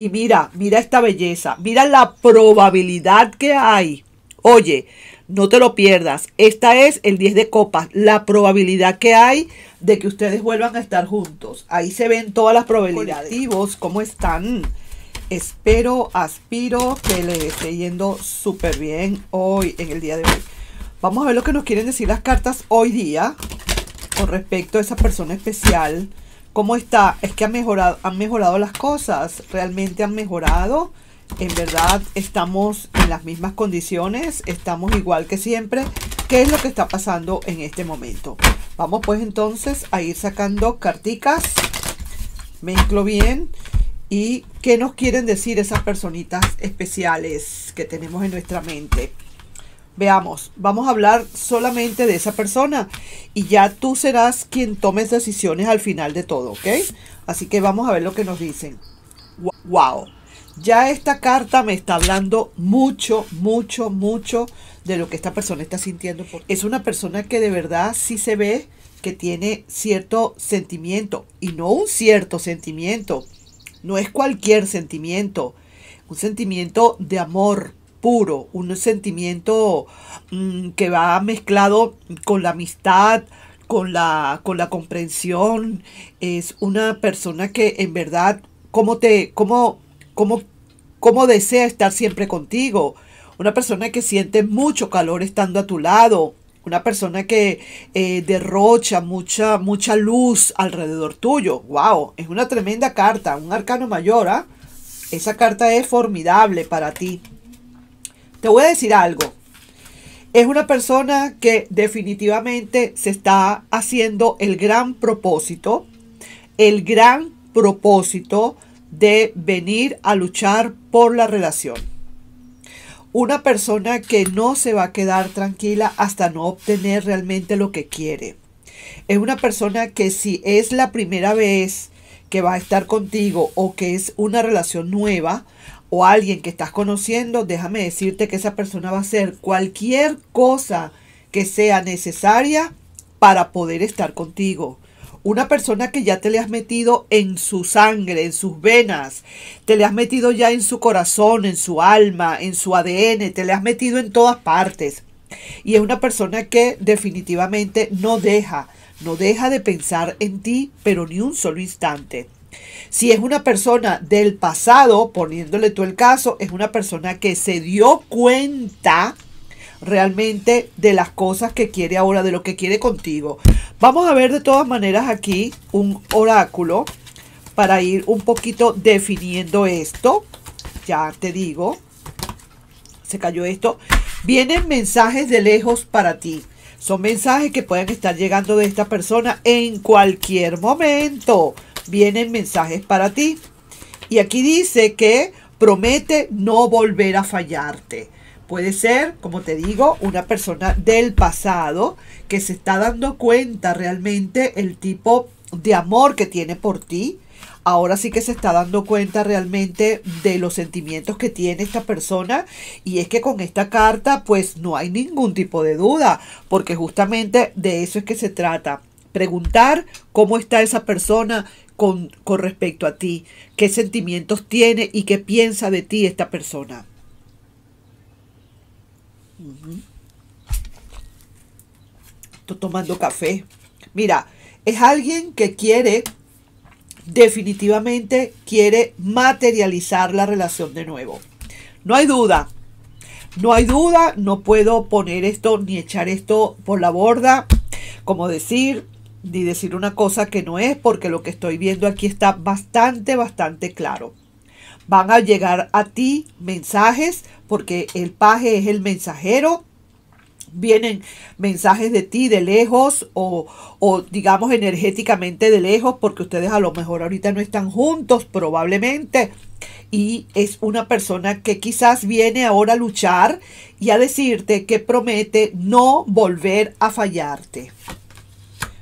Y mira, mira esta belleza, mira la probabilidad que hay. Oye, no te lo pierdas. Esta es el 10 de copas, la probabilidad que hay de que ustedes vuelvan a estar juntos. Ahí se ven todas las probabilidades. ¿cómo están? Espero, aspiro que les esté yendo súper bien hoy, en el día de hoy. Vamos a ver lo que nos quieren decir las cartas hoy día con respecto a esa persona especial. ¿Cómo está? Es que han mejorado, han mejorado las cosas, realmente han mejorado. En verdad estamos en las mismas condiciones, estamos igual que siempre. ¿Qué es lo que está pasando en este momento? Vamos pues entonces a ir sacando carticas. Mezclo bien. ¿Y qué nos quieren decir esas personitas especiales que tenemos en nuestra mente? veamos, vamos a hablar solamente de esa persona y ya tú serás quien tomes decisiones al final de todo, ¿ok? Así que vamos a ver lo que nos dicen. ¡Wow! Ya esta carta me está hablando mucho, mucho, mucho de lo que esta persona está sintiendo. Es una persona que de verdad sí se ve que tiene cierto sentimiento y no un cierto sentimiento, no es cualquier sentimiento, un sentimiento de amor, puro, un sentimiento mm, que va mezclado con la amistad, con la, con la comprensión. Es una persona que en verdad, como te, como como cómo desea estar siempre contigo? Una persona que siente mucho calor estando a tu lado, una persona que eh, derrocha mucha, mucha luz alrededor tuyo. ¡Wow! Es una tremenda carta, un arcano mayor. ¿ah? Esa carta es formidable para ti. Te voy a decir algo. Es una persona que definitivamente se está haciendo el gran propósito, el gran propósito de venir a luchar por la relación. Una persona que no se va a quedar tranquila hasta no obtener realmente lo que quiere. Es una persona que si es la primera vez que va a estar contigo o que es una relación nueva, o alguien que estás conociendo, déjame decirte que esa persona va a hacer cualquier cosa que sea necesaria para poder estar contigo. Una persona que ya te le has metido en su sangre, en sus venas, te le has metido ya en su corazón, en su alma, en su ADN, te le has metido en todas partes. Y es una persona que definitivamente no deja, no deja de pensar en ti, pero ni un solo instante. Si es una persona del pasado, poniéndole tú el caso, es una persona que se dio cuenta realmente de las cosas que quiere ahora, de lo que quiere contigo. Vamos a ver de todas maneras aquí un oráculo para ir un poquito definiendo esto. Ya te digo, se cayó esto. Vienen mensajes de lejos para ti. Son mensajes que pueden estar llegando de esta persona en cualquier momento vienen mensajes para ti. Y aquí dice que promete no volver a fallarte. Puede ser, como te digo, una persona del pasado que se está dando cuenta realmente el tipo de amor que tiene por ti. Ahora sí que se está dando cuenta realmente de los sentimientos que tiene esta persona. Y es que con esta carta pues no hay ningún tipo de duda, porque justamente de eso es que se trata. Preguntar cómo está esa persona, con, con respecto a ti, qué sentimientos tiene y qué piensa de ti esta persona. Estoy tomando café. Mira, es alguien que quiere, definitivamente quiere materializar la relación de nuevo. No hay duda, no hay duda, no puedo poner esto ni echar esto por la borda. Como decir, ni decir una cosa que no es, porque lo que estoy viendo aquí está bastante, bastante claro. Van a llegar a ti mensajes, porque el paje es el mensajero. Vienen mensajes de ti de lejos o, o digamos energéticamente de lejos, porque ustedes a lo mejor ahorita no están juntos, probablemente y es una persona que quizás viene ahora a luchar y a decirte que promete no volver a fallarte.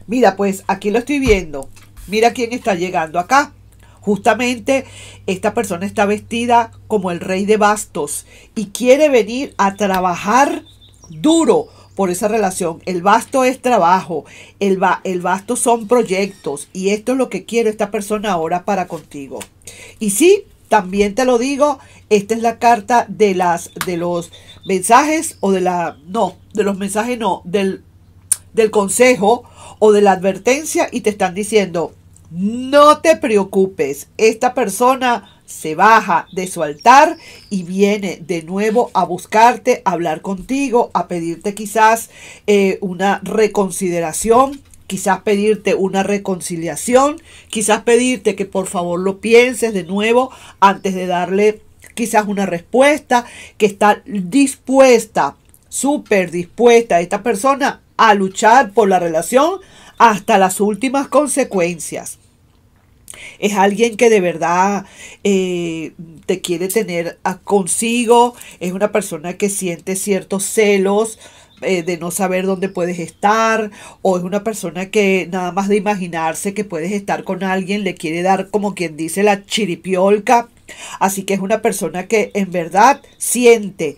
Mira, pues aquí lo estoy viendo. Mira quién está llegando acá. Justamente esta persona está vestida como el rey de bastos y quiere venir a trabajar duro por esa relación. El basto es trabajo, el, el basto son proyectos y esto es lo que quiere esta persona ahora para contigo. Y sí, también te lo digo, esta es la carta de las de los mensajes o de la no, de los mensajes no, del del consejo o de la advertencia y te están diciendo, no te preocupes, esta persona se baja de su altar y viene de nuevo a buscarte, a hablar contigo, a pedirte quizás eh, una reconsideración, quizás pedirte una reconciliación, quizás pedirte que por favor lo pienses de nuevo antes de darle quizás una respuesta, que está dispuesta, súper dispuesta esta persona a luchar por la relación hasta las últimas consecuencias. Es alguien que de verdad eh, te quiere tener consigo, es una persona que siente ciertos celos eh, de no saber dónde puedes estar, o es una persona que nada más de imaginarse que puedes estar con alguien le quiere dar como quien dice la chiripiolca. Así que es una persona que en verdad siente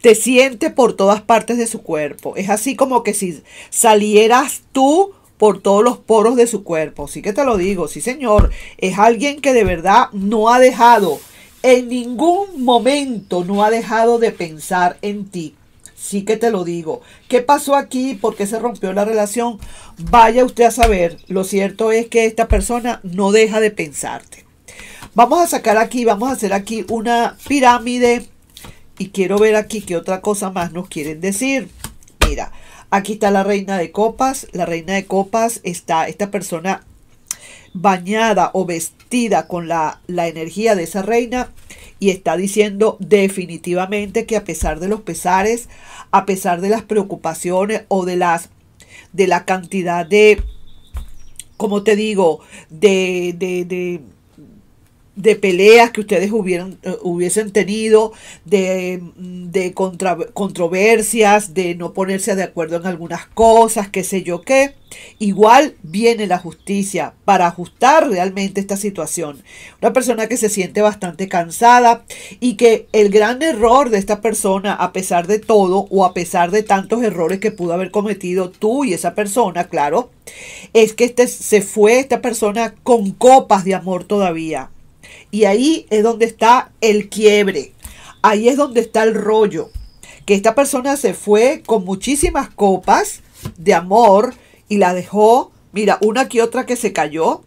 te siente por todas partes de su cuerpo. Es así como que si salieras tú por todos los poros de su cuerpo. Sí que te lo digo, sí señor. Es alguien que de verdad no ha dejado, en ningún momento no ha dejado de pensar en ti. Sí que te lo digo. ¿Qué pasó aquí? ¿Por qué se rompió la relación? Vaya usted a saber. Lo cierto es que esta persona no deja de pensarte. Vamos a sacar aquí, vamos a hacer aquí una pirámide y quiero ver aquí qué otra cosa más nos quieren decir. Mira, aquí está la reina de copas. La reina de copas está esta persona bañada o vestida con la, la energía de esa reina y está diciendo definitivamente que a pesar de los pesares, a pesar de las preocupaciones o de las de la cantidad de, como te digo, de, de, de de peleas que ustedes hubieran, eh, hubiesen tenido, de, controversias, de no ponerse de acuerdo en algunas cosas, qué sé yo qué. Igual viene la justicia para ajustar realmente esta situación. Una persona que se siente bastante cansada y que el gran error de esta persona, a pesar de todo o a pesar de tantos errores que pudo haber cometido tú y esa persona, claro, es que este, se fue esta persona con copas de amor todavía y ahí es donde está el quiebre. Ahí es donde está el rollo. Que esta persona se fue con muchísimas copas de amor y la dejó, mira, una que otra que se cayó.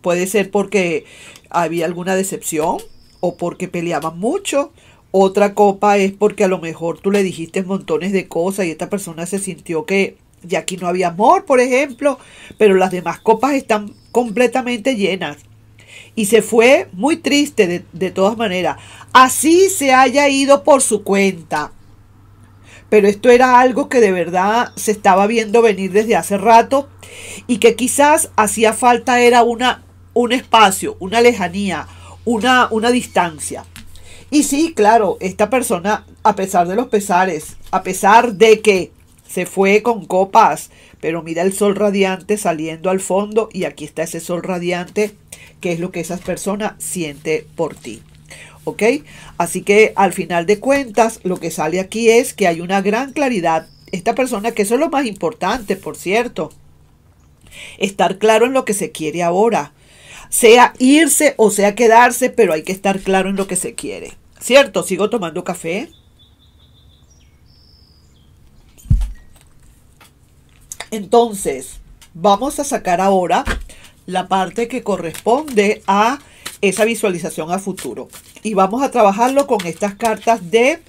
Puede ser porque había alguna decepción o porque peleaban mucho. Otra copa es porque a lo mejor tú le dijiste montones de cosas y esta persona se sintió que ya aquí no había amor, por ejemplo, pero las demás copas están completamente llenas y se fue muy triste de, todas maneras. Así se haya ido por su cuenta. Pero esto era algo que de verdad se estaba viendo venir desde hace rato y que quizás hacía falta era una, un espacio, una lejanía, una, una distancia. Y sí, claro, esta persona, a pesar de los pesares, a pesar de que se fue con copas, pero mira el sol radiante saliendo al fondo y aquí está ese sol radiante qué es lo que esa persona siente por ti. ¿Ok? Así que al final de cuentas, lo que sale aquí es que hay una gran claridad. Esta persona, que eso es lo más importante, por cierto. Estar claro en lo que se quiere ahora. Sea irse o sea quedarse, pero hay que estar claro en lo que se quiere. ¿Cierto? Sigo tomando café. Entonces, vamos a sacar ahora la parte que corresponde a esa visualización a futuro. Y vamos a trabajarlo con estas cartas de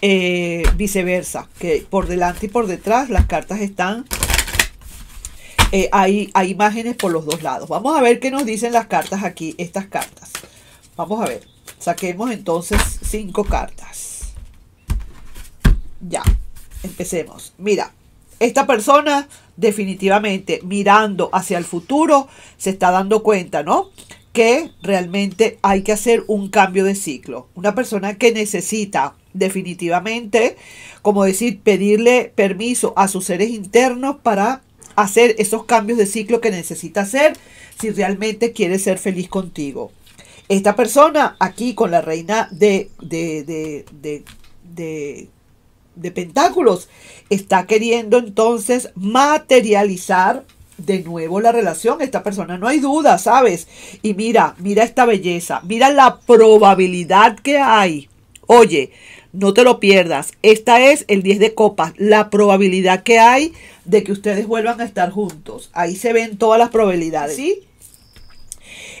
eh, viceversa, que por delante y por detrás las cartas están, eh, hay, hay imágenes por los dos lados. Vamos a ver qué nos dicen las cartas aquí, estas cartas. Vamos a ver, saquemos entonces cinco cartas. Ya, empecemos. Mira, esta persona definitivamente mirando hacia el futuro se está dando cuenta, ¿no? Que realmente hay que hacer un cambio de ciclo. Una persona que necesita definitivamente, como decir, pedirle permiso a sus seres internos para hacer esos cambios de ciclo que necesita hacer si realmente quiere ser feliz contigo. Esta persona aquí con la reina de, de, de de Pentáculos, está queriendo entonces materializar de nuevo la relación. Esta persona no hay duda, ¿sabes? Y mira, mira esta belleza, mira la probabilidad que hay. Oye, no te lo pierdas. Esta es el 10 de copas, la probabilidad que hay de que ustedes vuelvan a estar juntos. Ahí se ven todas las probabilidades. ¿Sí?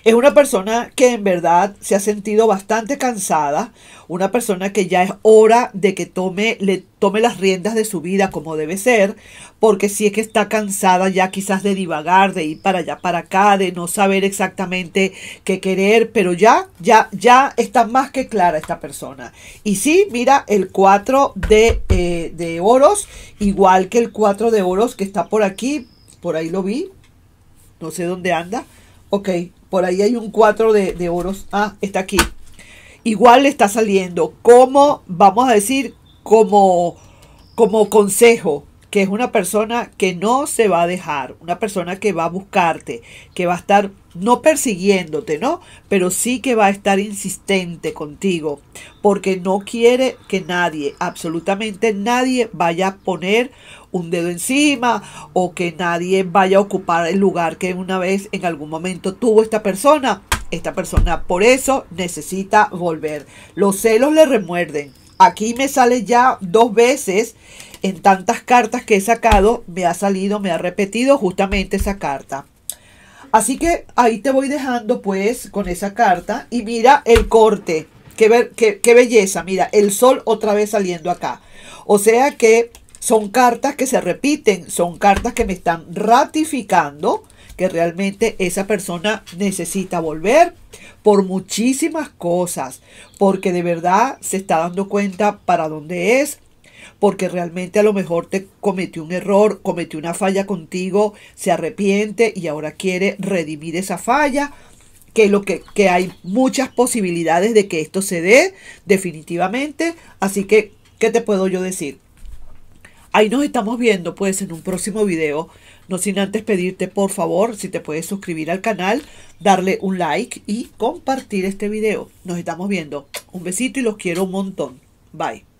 Es una persona que en verdad se ha sentido bastante cansada, una persona que ya es hora de que tome, le tome las riendas de su vida como debe ser, porque si es que está cansada ya quizás de divagar, de ir para allá, para acá, de no saber exactamente qué querer, pero ya, ya, ya está más que clara esta persona. Y sí, mira, el 4 de, eh, de oros, igual que el 4 de oros que está por aquí, por ahí lo vi, no sé dónde anda. Ok, por ahí hay un 4 de, oros. Ah, está aquí. Igual le está saliendo. Como, vamos a decir, como, como consejo, que es una persona que no se va a dejar, una persona que va a buscarte, que va a estar no persiguiéndote, ¿no? Pero sí que va a estar insistente contigo, porque no quiere que nadie, absolutamente nadie, vaya a poner un dedo encima o que nadie vaya a ocupar el lugar que una vez en algún momento tuvo esta persona. Esta persona por eso necesita volver. Los celos le remuerden. Aquí me sale ya dos veces en tantas cartas que he sacado, me ha salido, me ha repetido justamente esa carta. Así que ahí te voy dejando pues con esa carta y mira el corte. Qué, ver, qué belleza, mira, el sol otra vez saliendo acá. O sea que son cartas que se repiten, son cartas que me están ratificando que realmente esa persona necesita volver por muchísimas cosas, porque de verdad se está dando cuenta para dónde es, porque realmente a lo mejor te cometió un error, cometió una falla contigo, se arrepiente y ahora quiere redimir esa falla. Que, lo que, hay muchas posibilidades de que esto se dé definitivamente. Así que, ¿qué te puedo yo decir? Ahí nos estamos viendo pues en un próximo video. No sin antes pedirte por favor si te puedes suscribir al canal, darle un like y compartir este video. Nos estamos viendo. Un besito y los quiero un montón. Bye.